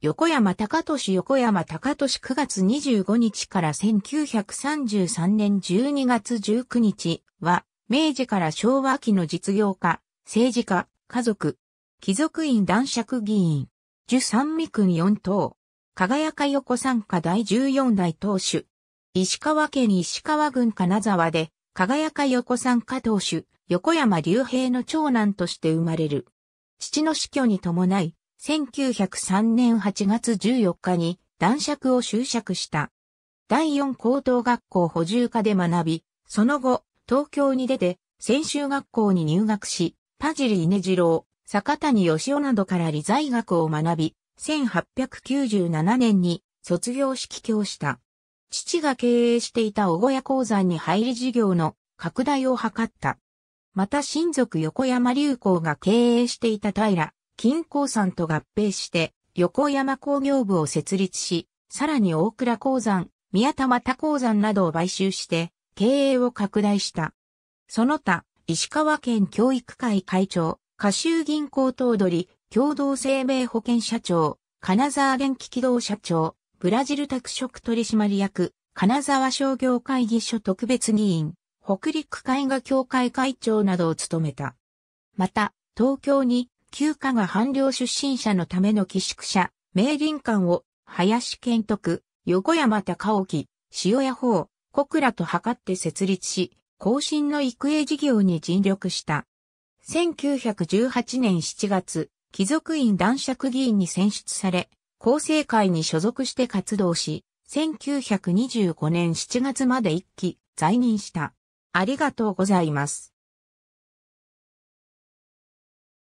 横山高俊横山高俊9月25日から1933年12月19日は、明治から昭和期の実業家、政治家、家族、貴族院男爵議員、樹三味君四等、輝か横参加第14代当主、石川県石川郡金沢で、輝か横参加当主、横山隆平の長男として生まれる。父の死去に伴い、1903年8月14日に男爵を就職した。第四高等学校補充科で学び、その後、東京に出て、専修学校に入学し、田尻稲次郎、坂谷義雄などから理財学を学び、1897年に卒業式教した。父が経営していた小小屋鉱山に入り事業の拡大を図った。また親族横山流行が経営していた平金鉱山と合併して横山工業部を設立し、さらに大倉鉱山、宮田又鉱山などを買収して経営を拡大した。その他、石川県教育会会長、下州銀行頭取、共同生命保険社長、金沢電気軌道社長、ブラジル拓殖取締役、金沢商業会議所特別議員、北陸絵画協会会長などを務めた。また、東京に旧家が半量出身者のための寄宿舎、明林館を、林県徳、横山高沖、塩屋法、小倉と図って設立し、後進の育英事業に尽力した。1918年7月、貴族院男爵議員に選出され、厚生会に所属して活動し、1925年7月まで一期在任した。ありがとうございます。